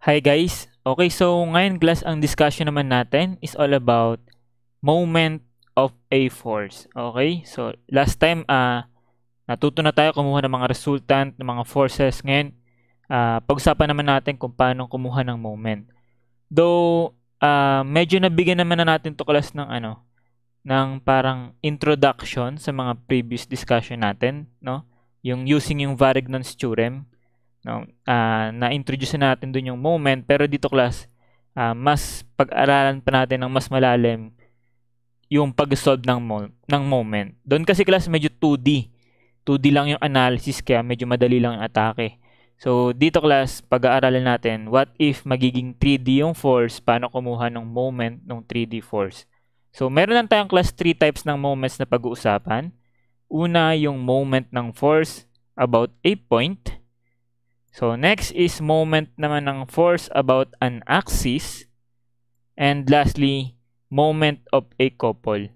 Hi guys! Okay, so ngayon class, ang discussion naman natin is all about moment of a force. Okay, so last time uh, natuto na tayo kumuha ng mga resultant, ng mga forces. Ngayon, uh, pag-usapan naman natin kung paano kumuha ng moment. Though, uh, medyo nabigyan naman na natin to class ng ano, ng parang introduction sa mga previous discussion natin, no? Yung using yung Varignon's theorem No? Uh, na-introduce na natin doon yung moment, pero dito class, uh, mas pag-aralan pa natin ng mas malalim yung pag-solve ng, mo- ng moment. Doon kasi class medyo 2D. 2D lang yung analysis kaya medyo madali lang yung atake. So dito class, pag-aaralan natin what if magiging 3D yung force, paano kumuha ng moment ng 3D force. So meron lang tayong class 3 types ng moments na pag-uusapan. Una yung moment ng force about a point. So, next is moment naman ng force about an axis. And lastly, moment of a couple.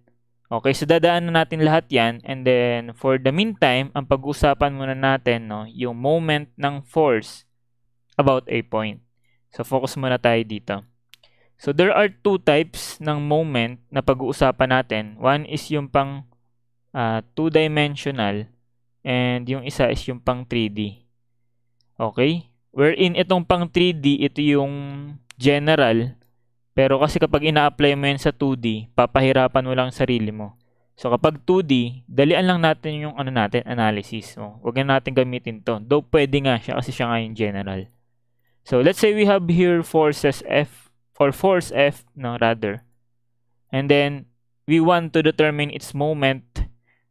Okay, so dadaan na natin lahat yan. And then, for the meantime, ang pag-usapan muna natin, no, yung moment ng force about a point. So, focus muna tayo dito. So, there are two types ng moment na pag-uusapan natin. One is yung pang uh, two-dimensional and yung isa is yung pang 3D. Okay? Wherein itong pang 3D, ito yung general. Pero kasi kapag ina-apply mo yan sa 2D, papahirapan mo lang sarili mo. So kapag 2D, dalian lang natin yung ano natin, analysis. Oh, huwag na natin gamitin to. Though pwede nga siya kasi siya nga yung general. So let's say we have here forces F or force F no rather. And then we want to determine its moment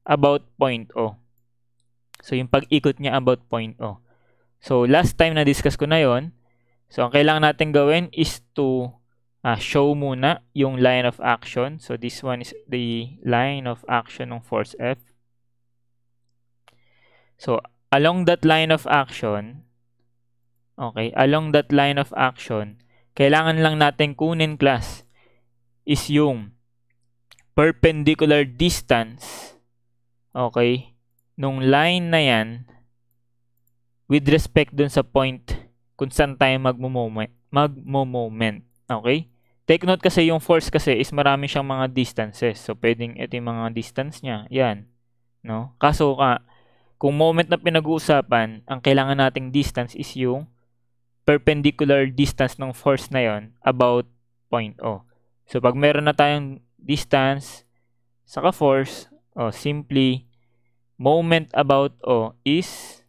about point O. So yung pag-ikot niya about point O. So, last time na-discuss ko na yon So, ang kailangan natin gawin is to uh, show muna yung line of action. So, this one is the line of action ng force F. So, along that line of action, okay, along that line of action, kailangan lang natin kunin class is yung perpendicular distance, okay, nung line na yan with respect dun sa point kung saan tayo magmo-moment. Magmo-moment. Okay? Take note kasi yung force kasi is marami siyang mga distances. So, pwedeng ito yung mga distance niya. Yan. No? Kaso ka, kung moment na pinag-uusapan, ang kailangan nating distance is yung perpendicular distance ng force na yon about point O. So, pag meron na tayong distance, saka force, o oh, simply, moment about O is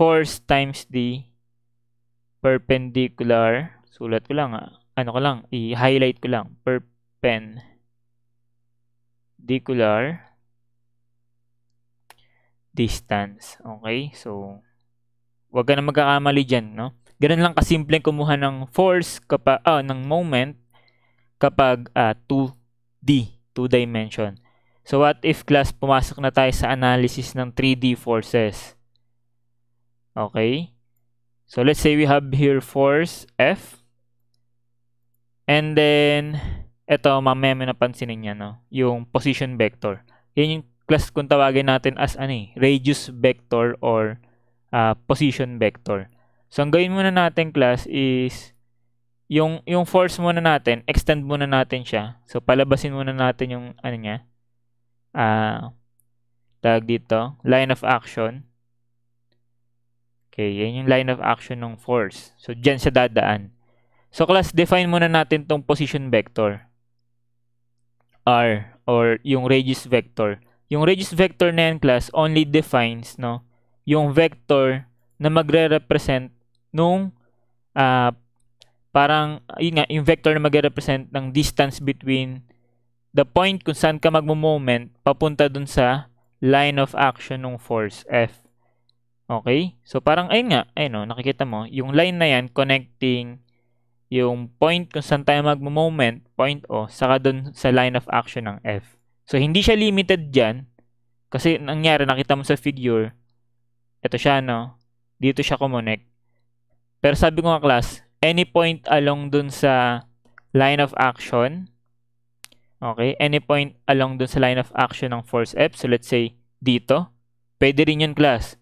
force times the perpendicular. Sulat ko lang ha. Ah. Ano ko lang, i-highlight ko lang. Perpendicular distance. Okay? So, wag ka na magkakamali diyan no? Ganun lang kasimple kumuha ng force kapag, ah, ng moment kapag uh, ah, 2D, 2 dimension. So, what if class, pumasok na tayo sa analysis ng 3D forces? Okay? So let's say we have here force F. And then, ito, mamaya may napansinin niya, no? Yung position vector. Yan yung class kung tawagin natin as ano eh, radius vector or uh, position vector. So ang gawin muna natin class is yung yung force muna natin, extend muna natin siya. So palabasin muna natin yung ano niya. Ah uh, tag dito, line of action. Okay, yan yung line of action ng force. So, dyan siya dadaan. So, class, define muna natin tong position vector. R, or yung radius vector. Yung radius vector na yan, class, only defines, no, yung vector na magre-represent nung, uh, parang, yun nga, yung vector na magre-represent ng distance between the point kung saan ka magmo-moment papunta dun sa line of action ng force F. Okay? So, parang, ayun nga, ayun o, oh, nakikita mo, yung line na yan, connecting yung point kung saan tayo magmo-moment, point O, saka dun sa line of action ng F. So, hindi siya limited dyan, kasi nangyari, nakita mo sa figure, ito siya, no? Dito siya kumonek. Pero sabi ko nga class, any point along dun sa line of action, okay, any point along dun sa line of action ng force F, so let's say, dito, pwede rin yun class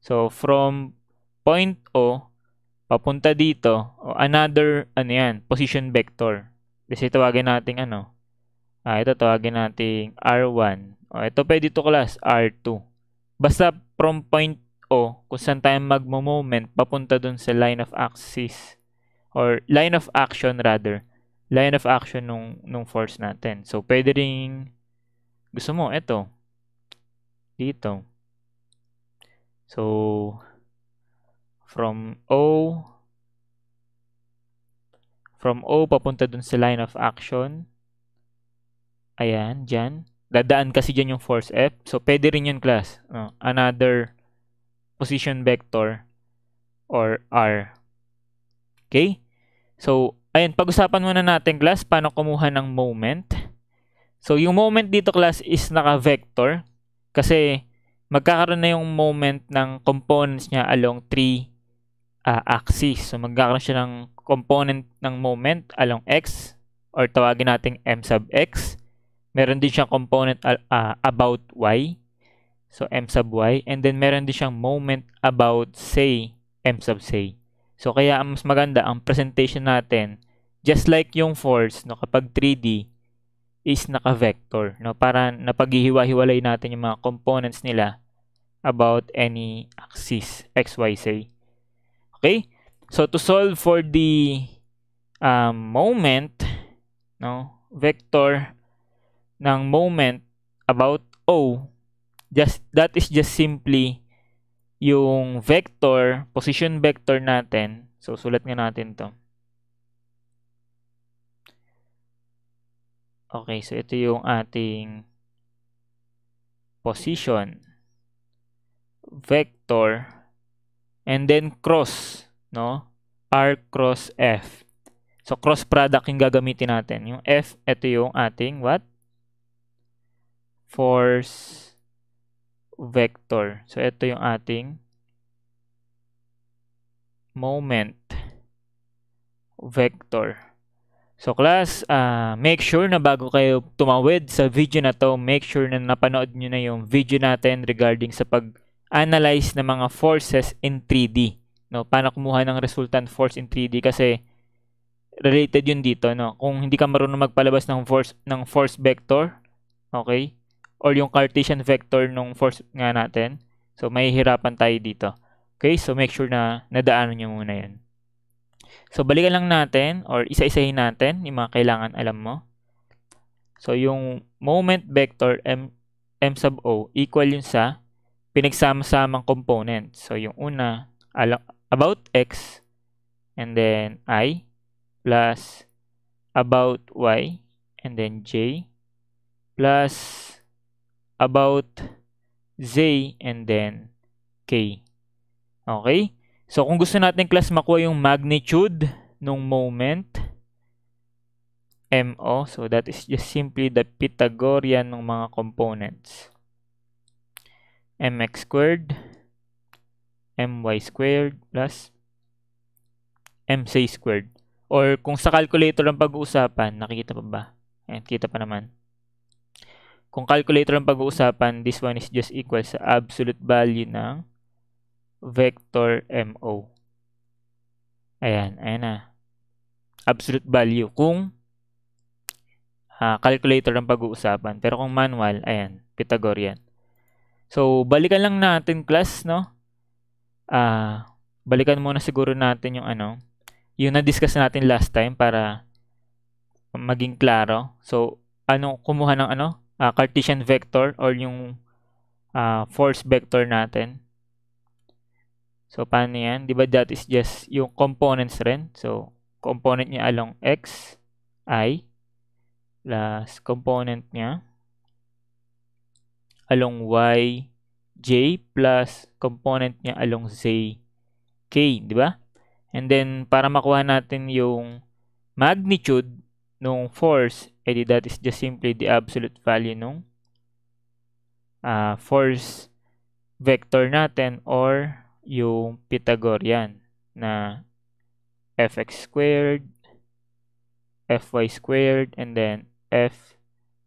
So, from point O, papunta dito, another, ano yan, position vector. Kasi tawagin natin ano, ah, ito tawagin natin R1. O, ito pwede to class, R2. Basta from point O, kung saan tayo magmo-moment, papunta dun sa line of axis or line of action rather line of action nung nung force natin so pwede ring gusto mo ito dito So from O from O papunta dun sa line of action. Ayan, diyan. Dadaan kasi diyan yung force F. So, pwede rin yun class. No? Another position vector or R. Okay? So, ayan, pag-usapan muna natin class, paano kumuha ng moment. So, yung moment dito class is naka-vector kasi magkakaroon na yung moment ng components niya along three uh, ah, axis. So magkakaroon siya ng component ng moment along x or tawagin nating m sub x. Meron din siyang component uh, about y. So m sub y. And then meron din siyang moment about say m sub say. So kaya mas maganda ang presentation natin just like yung force no kapag 3D is naka-vector no para napaghihiwa-hiwalay natin yung mga components nila about any axis xyz. Okay? So to solve for the um, moment, no, vector ng moment about O, just that is just simply yung vector, position vector natin. So sulat nga natin 'to. Okay, so ito yung ating position vector and then cross, no? R cross F. So cross product yung gagamitin natin. Yung F, ito yung ating what? Force vector. So ito yung ating moment vector. So class, uh, make sure na bago kayo tumawid sa video na to, make sure na napanood nyo na yung video natin regarding sa pag- analyze ng mga forces in 3D. No, paano kumuha ng resultant force in 3D kasi related yun dito, no. Kung hindi ka marunong magpalabas ng force ng force vector, okay? Or yung Cartesian vector ng force nga natin. So mahihirapan tayo dito. Okay? So make sure na nadaanan niyo muna 'yan. So balikan lang natin or isa-isahin natin yung mga kailangan alam mo. So yung moment vector m m sub o equal yun sa pinagsama-samang component. So, yung una, about x, and then i, plus about y, and then j, plus about z, and then k. Okay? So, kung gusto natin class makuha yung magnitude nung moment, MO, so that is just simply the Pythagorean ng mga components mx squared my squared plus mc squared or kung sa calculator ang pag-uusapan nakikita pa ba? Ayan, kita pa naman kung calculator ang pag-uusapan this one is just equal sa absolute value ng vector MO ayan, ayan na absolute value kung uh, calculator ang pag-uusapan pero kung manual, ayan, Pythagorean So, balikan lang natin class, no? Ah, uh, balikan muna siguro natin yung ano, yung na-discuss natin last time para maging klaro. So, ano kumuha ng ano? Uh, Cartesian vector or yung uh, force vector natin. So, paano yan? Di ba that is just yung components rin? So, component niya along x, i, plus component niya along y, j plus component niya along z, k, di ba? And then, para makuha natin yung magnitude nung force, edi eh, that is just simply the absolute value nung uh, force vector natin or yung Pythagorean na fx squared, fy squared, and then f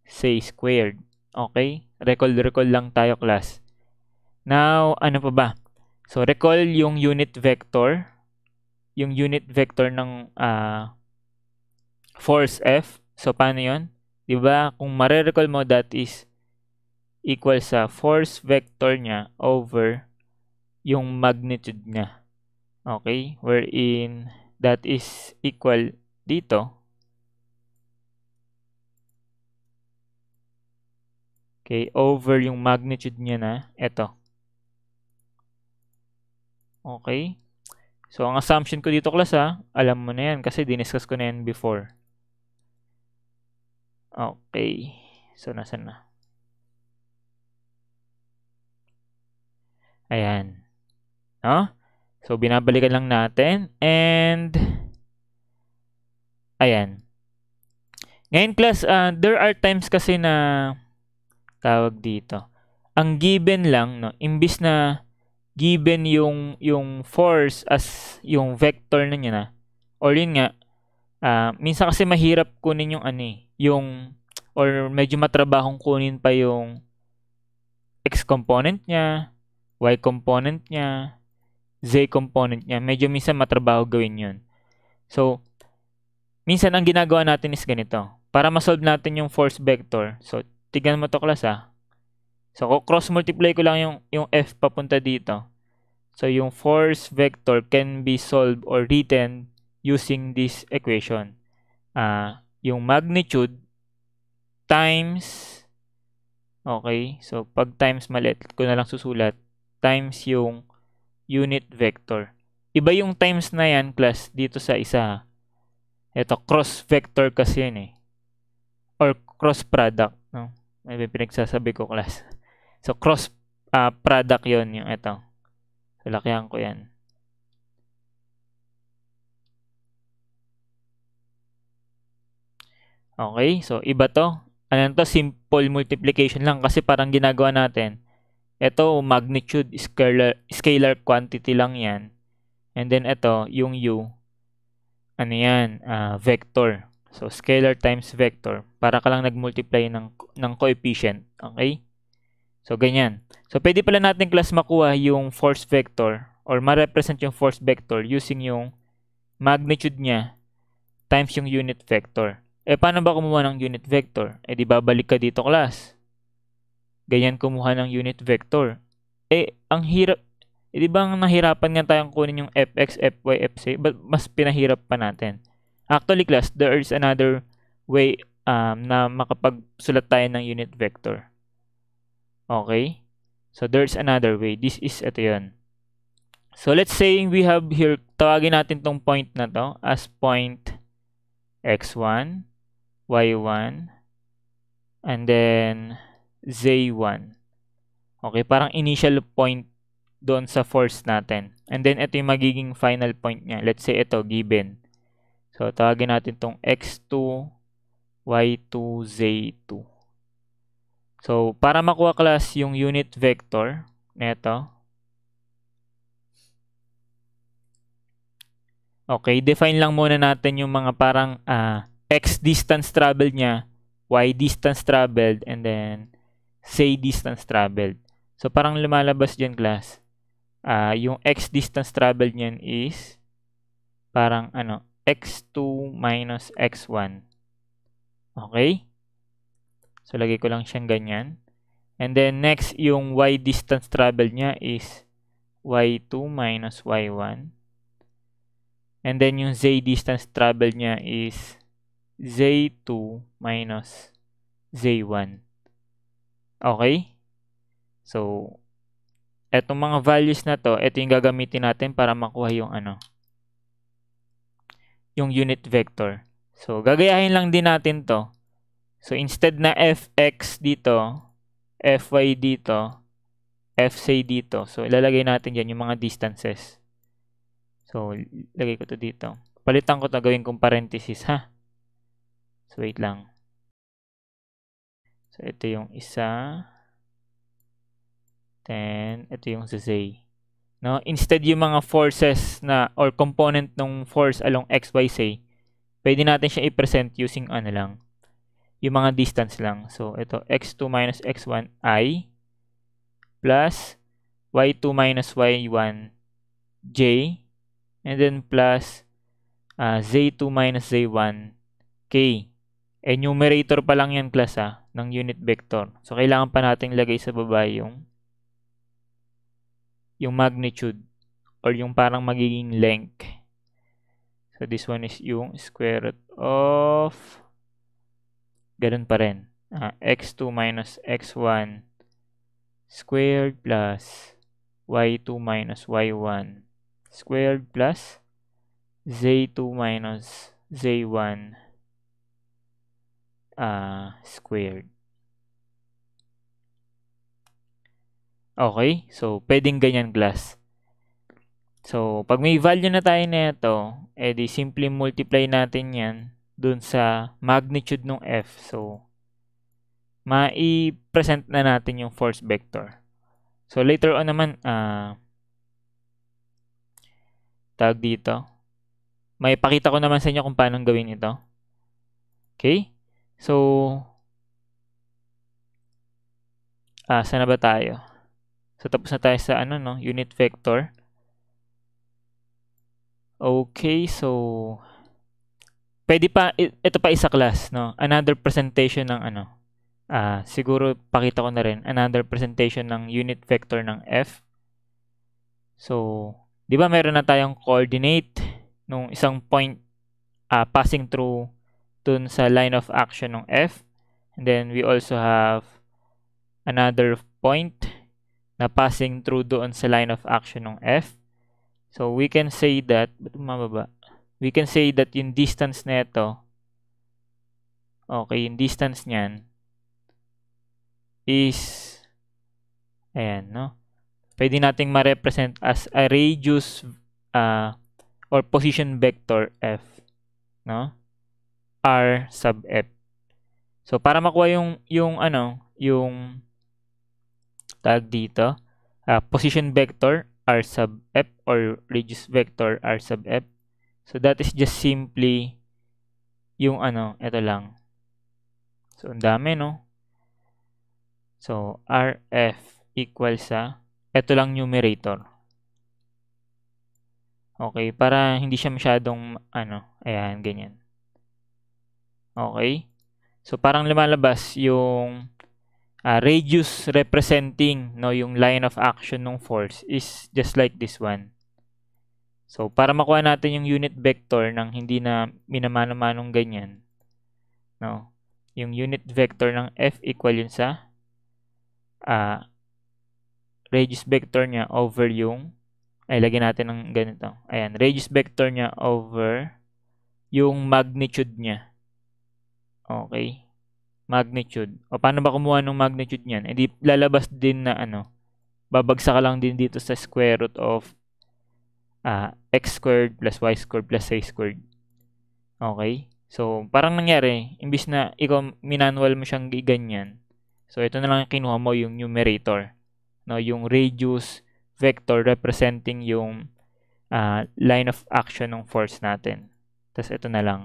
say squared. Okay? Recall, recall lang tayo class. Now, ano pa ba? So, recall yung unit vector. Yung unit vector ng uh, force F. So, paano yun? Diba? Kung marerecall mo, that is equal sa force vector niya over yung magnitude niya. Okay? Wherein, that is equal dito Okay, over yung magnitude niya na ito. Okay. So, ang assumption ko dito class ha, alam mo na yan kasi diniscuss ko na yan before. Okay. So, nasan na? Ayan. No? So, binabalikan lang natin. And, ayan. Ngayon class, uh, there are times kasi na tawag dito. Ang given lang, no, imbis na given yung yung force as yung vector na niya ah. na or yun nga uh, minsan kasi mahirap kunin yung ano eh, yung or medyo matrabahong kunin pa yung x component niya y component niya z component niya medyo minsan matrabaho gawin yun so minsan ang ginagawa natin is ganito para ma-solve natin yung force vector so Tignan mo to class ah. So, cross multiply ko lang yung, yung f papunta dito. So, yung force vector can be solved or written using this equation. Uh, yung magnitude times okay, so pag times malit ko na lang susulat, times yung unit vector. Iba yung times na yan class dito sa isa. Ito, cross vector kasi yun eh. Or cross product. No? May pinagsasabi ko class. So cross uh, product 'yon yung ito. Lalakyan ko 'yan. Okay? So iba 'to. Ano 'to? Simple multiplication lang kasi parang ginagawa natin. Ito magnitude scalar scalar quantity lang 'yan. And then ito yung u ano 'yan, uh, vector. So, scalar times vector. Para ka lang nag-multiply ng, ng coefficient. Okay? So, ganyan. So, pwede pala natin class makuha yung force vector or ma-represent yung force vector using yung magnitude niya times yung unit vector. Eh, paano ba kumuha ng unit vector? Eh, di babalik ka dito class. Ganyan kumuha ng unit vector. Eh, ang hirap, eh, di ba ang nahirapan nga tayong kunin yung fx, fy, fc, but mas pinahirap pa natin. Actually, class, there is another way um, na makapagsulat tayo ng unit vector. Okay? So, there's another way. This is, ito yun. So, let's say we have here, tawagin natin tong point na to as point x1, y1, and then z1. Okay, parang initial point doon sa force natin. And then, ito yung magiging final point niya. Let's say ito, given. So, tawagin natin tong x2, y2, z2. So, para makuha class yung unit vector, neto. Okay, define lang muna natin yung mga parang uh, x distance traveled niya, y distance traveled, and then z distance traveled. So, parang lumalabas dyan class. Uh, yung x distance traveled niyan is parang ano, x2 minus x1. Okay? So, lagay ko lang siyang ganyan. And then, next, yung y distance traveled niya is y2 minus y1. And then, yung z distance traveled niya is z2 minus z1. Okay? So, etong mga values na to, ito yung gagamitin natin para makuha yung ano, yung unit vector. So, gagayahin lang din natin to. So, instead na fx dito, fy dito, fz dito. So, ilalagay natin dyan yung mga distances. So, lagay ko to dito. Palitan ko to, gawin kong parenthesis, ha? So, wait lang. So, ito yung isa. Then, ito yung sa say. No? Instead, yung mga forces na or component ng force along XYZ, pwede natin siya i-present using ano lang, yung mga distance lang. So, ito, x2 minus x1 i plus y2 minus y1 j and then plus uh, ah, z2 minus z1 k. E numerator pa lang yan class ha, ah, ng unit vector. So, kailangan pa nating lagay sa baba yung yung magnitude or yung parang magiging length. So, this one is yung square root of ganun pa rin. Uh, ah, x2 minus x1 squared plus y2 minus y1 squared plus z2 minus z1 uh, ah, squared. Okay? So, pwedeng ganyan glass. So, pag may value na tayo na ito, edi simply multiply natin yan dun sa magnitude ng F. So, mai-present na natin yung force vector. So, later on naman, uh, ah, tag dito. May pakita ko naman sa inyo kung paano gawin ito. Okay? So, ah, saan na ba tayo? So, tapos na tayo sa ano, no? Unit vector. Okay, so... Pwede pa, ito pa isa class, no? Another presentation ng ano. Uh, siguro, pakita ko na rin. Another presentation ng unit vector ng F. So, di ba meron na tayong coordinate nung isang point uh, passing through dun sa line of action ng F. And then we also have another point na passing through doon sa line of action ng F. So, we can say that, ba't mababa? We can say that yung distance na ito, okay, yung distance niyan is, ayan, no? Pwede nating ma-represent as a radius uh, or position vector F, no? R sub F. So, para makuha yung, yung ano, yung tag dito, uh, position vector r sub f or radius vector r sub f. So that is just simply yung ano, ito lang. So ang dami no. So rf equal sa ito lang numerator. Okay, para hindi siya masyadong ano, ayan ganyan. Okay? So parang lumalabas yung uh, radius representing no yung line of action ng force is just like this one. So para makuha natin yung unit vector ng hindi na minamano minamanamanong ganyan, no. Yung unit vector ng F equal yun sa uh, radius vector niya over yung ay lagyan natin ng ganito. Ayan, radius vector niya over yung magnitude niya. Okay magnitude. O paano ba kumuha ng magnitude niyan? Eh di lalabas din na ano, babagsak lang din dito sa square root of uh, x squared plus y squared plus a squared. Okay? So, parang nangyari, imbis na ikaw minanual mo siyang ganyan, so ito na lang kinuha mo yung numerator. No, yung radius vector representing yung uh, line of action ng force natin. Tapos ito na lang.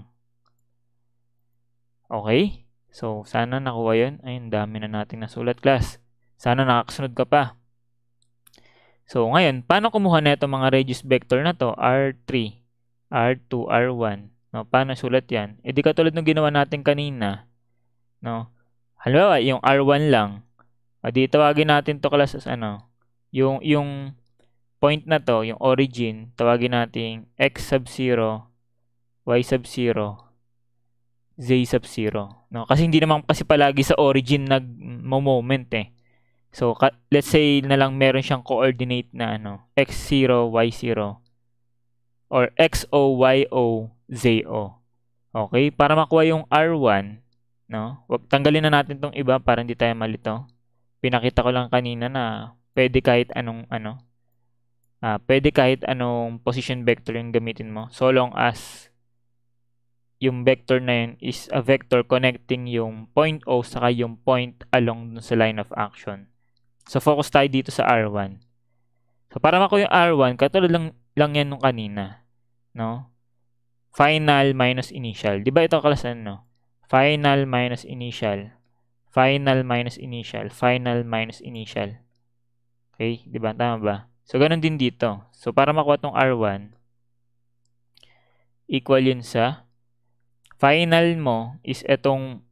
Okay? So, sana nakuha yun. Ayun, dami na nating nasulat, class. Sana nakakasunod ka pa. So, ngayon, paano kumuha na mga radius vector na to? R3, R2, R1. No, paano sulat yan? E di katulad ng ginawa natin kanina. No? Halimbawa, yung R1 lang. O di tawagin natin to class as ano? Yung, yung point na to, yung origin, tawagin natin x sub 0, y sub 0, Z sub 0. No? Kasi hindi naman kasi palagi sa origin nag-moment eh. So, let's say na lang meron siyang coordinate na ano, x0, y0 or x y xo, z zo. Okay? Para makuha yung R1, no? Wag tanggalin na natin tong iba para hindi tayo malito. Pinakita ko lang kanina na pwede kahit anong ano. Ah, pwede kahit anong position vector yung gamitin mo so long as yung vector na yun is a vector connecting yung point O saka yung point along dun sa line of action. So, focus tayo dito sa R1. So, para mako yung R1, katulad lang, lang yan nung kanina. No? Final minus initial. Di ba ito kalasan, no? Final minus initial. Final minus initial. Final minus initial. Okay? Di ba? Tama ba? So, ganun din dito. So, para makuha tong R1, equal yun sa final mo is etong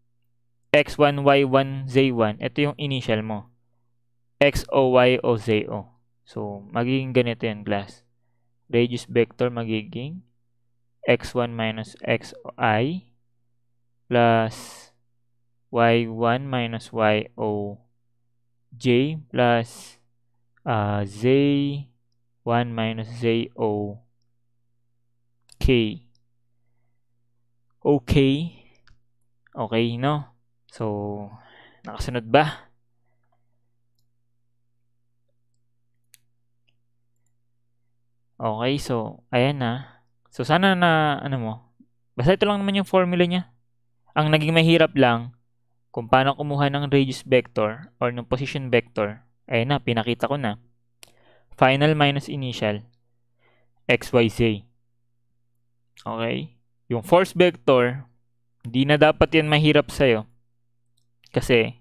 x1, y1, z1. Ito yung initial mo. x, o, y, o, z, o. So, magiging ganito yung class. Radius vector magiging x1 minus i plus y1 minus y o j plus uh, z1 minus z o k okay. Okay, no? So, nakasunod ba? Okay, so, ayan na. Ah. So, sana na, ano mo, basta ito lang naman yung formula niya. Ang naging mahirap lang, kung paano kumuha ng radius vector or ng position vector, ayan na, pinakita ko na. Final minus initial, x, y, z. Okay? Yung force vector, hindi na dapat yan mahirap sa'yo. Kasi,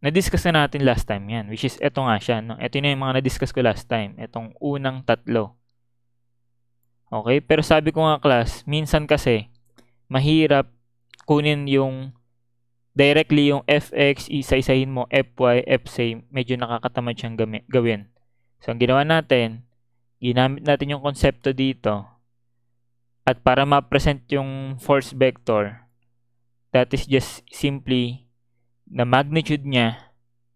na-discuss na natin last time yan, which is eto nga siya. No? Eto na yung mga na-discuss ko last time. Etong unang tatlo. Okay? Pero sabi ko nga class, minsan kasi, mahirap kunin yung directly yung fx, isa-isahin mo fy, fz, medyo nakakatamad siyang gawin. So, ang ginawa natin, ginamit natin yung konsepto dito at para ma-present yung force vector, that is just simply na magnitude niya,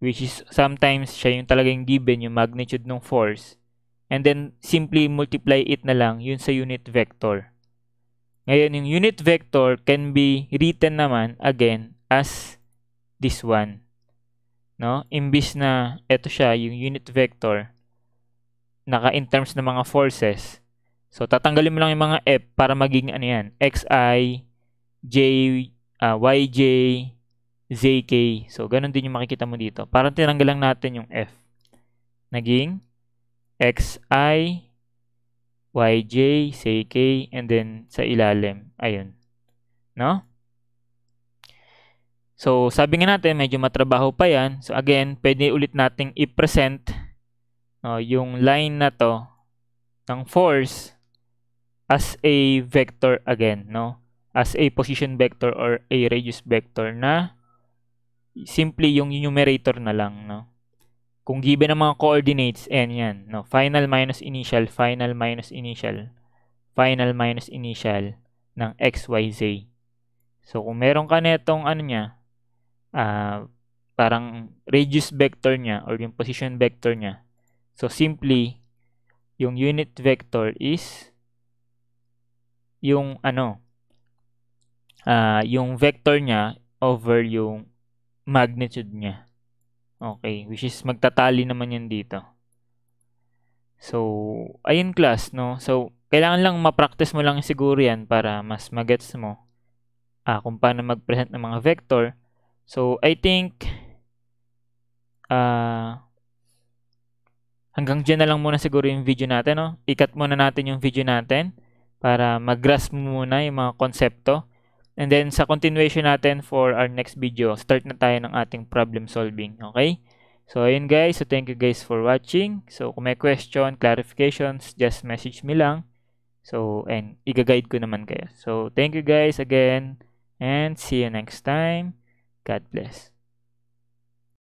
which is sometimes siya yung talagang given, yung magnitude ng force. And then, simply multiply it na lang yun sa unit vector. Ngayon, yung unit vector can be written naman, again, as this one. No? Imbis na ito siya, yung unit vector, naka in terms ng mga forces, So, tatanggalin mo lang yung mga F para maging ano yan, XI, J, uh, ah, YJ, ZK. So, ganun din yung makikita mo dito. Parang tinanggal lang natin yung F. Naging XI, YJ, ZK, and then sa ilalim. Ayun. No? So, sabi nga natin, medyo matrabaho pa yan. So, again, pwede ulit nating i-present no, yung line na to ng force as a vector again, no? As a position vector or a radius vector na simply yung numerator na lang, no? Kung given ang mga coordinates, n yan, no? Final minus initial, final minus initial, final minus initial ng x, y, z. So, kung meron ka netong ano niya, uh, parang radius vector niya or yung position vector niya. So, simply, yung unit vector is yung ano, uh, yung vector niya over yung magnitude niya. Okay, which is magtatali naman yan dito. So, ayun class, no? So, kailangan lang ma-practice mo lang siguro yan para mas magets mo ah, kung paano mag-present ng mga vector. So, I think ah, hanggang dyan na lang muna siguro yung video natin. No? Ikat muna natin yung video natin para mag-grasp mo muna yung mga konsepto. And then, sa continuation natin for our next video, start na tayo ng ating problem solving. Okay? So, ayun guys. So, thank you guys for watching. So, kung may question, clarifications, just message me lang. So, and igaguide ko naman kayo. So, thank you guys again. And see you next time. God bless.